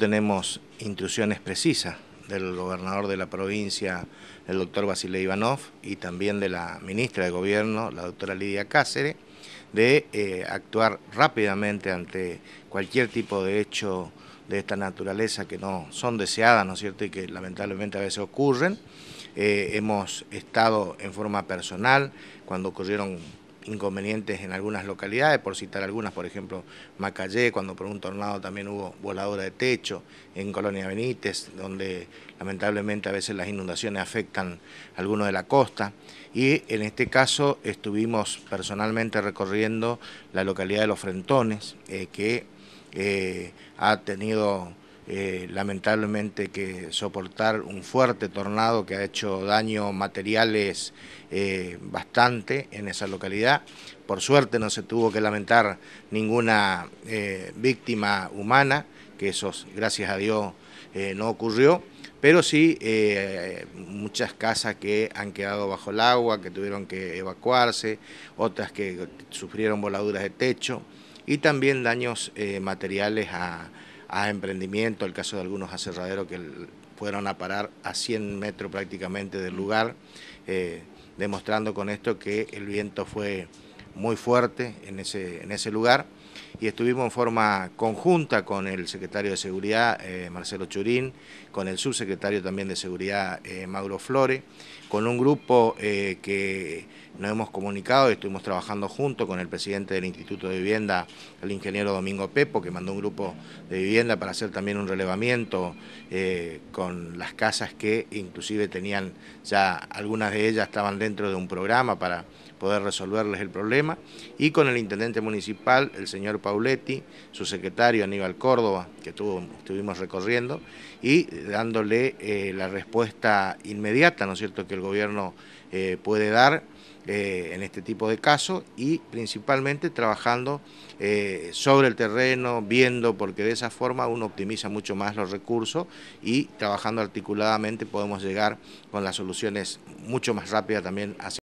Tenemos instrucciones precisas del gobernador de la provincia, el doctor Basile Ivanov, y también de la ministra de Gobierno, la doctora Lidia Cáceres, de eh, actuar rápidamente ante cualquier tipo de hecho de esta naturaleza que no son deseadas, ¿no es cierto?, y que lamentablemente a veces ocurren. Eh, hemos estado en forma personal cuando ocurrieron inconvenientes en algunas localidades, por citar algunas, por ejemplo, Macallé, cuando por un tornado también hubo voladora de techo, en Colonia Benítez, donde lamentablemente a veces las inundaciones afectan algunos de la costa. Y en este caso estuvimos personalmente recorriendo la localidad de Los Frentones, eh, que eh, ha tenido eh, lamentablemente que soportar un fuerte tornado que ha hecho daños materiales eh, bastante en esa localidad. Por suerte no se tuvo que lamentar ninguna eh, víctima humana, que eso gracias a Dios no ocurrió pero sí muchas casas que han quedado bajo el agua, que tuvieron que evacuarse, otras que sufrieron voladuras de techo y también daños materiales a, a emprendimiento, el caso de algunos aserraderos que fueron a parar a 100 metros prácticamente del lugar, eh, demostrando con esto que el viento fue muy fuerte en ese, en ese lugar y estuvimos en forma conjunta con el secretario de Seguridad, eh, Marcelo Churín, con el subsecretario también de Seguridad, eh, Mauro Flore, con un grupo eh, que nos hemos comunicado y estuvimos trabajando junto con el presidente del Instituto de Vivienda, el ingeniero Domingo Pepo, que mandó un grupo de vivienda para hacer también un relevamiento con las casas que inclusive tenían, ya algunas de ellas estaban dentro de un programa para poder resolverles el problema, y con el intendente municipal, el señor Pauletti, su secretario Aníbal Córdoba, que estuvimos recorriendo, y dándole eh, la respuesta inmediata, ¿no es cierto?, que el gobierno eh, puede dar eh, en este tipo de casos y principalmente trabajando sobre el terreno, viendo, porque de esa forma uno optimiza mucho más los recursos y trabajando articuladamente podemos llegar con las soluciones mucho más rápidas también hacia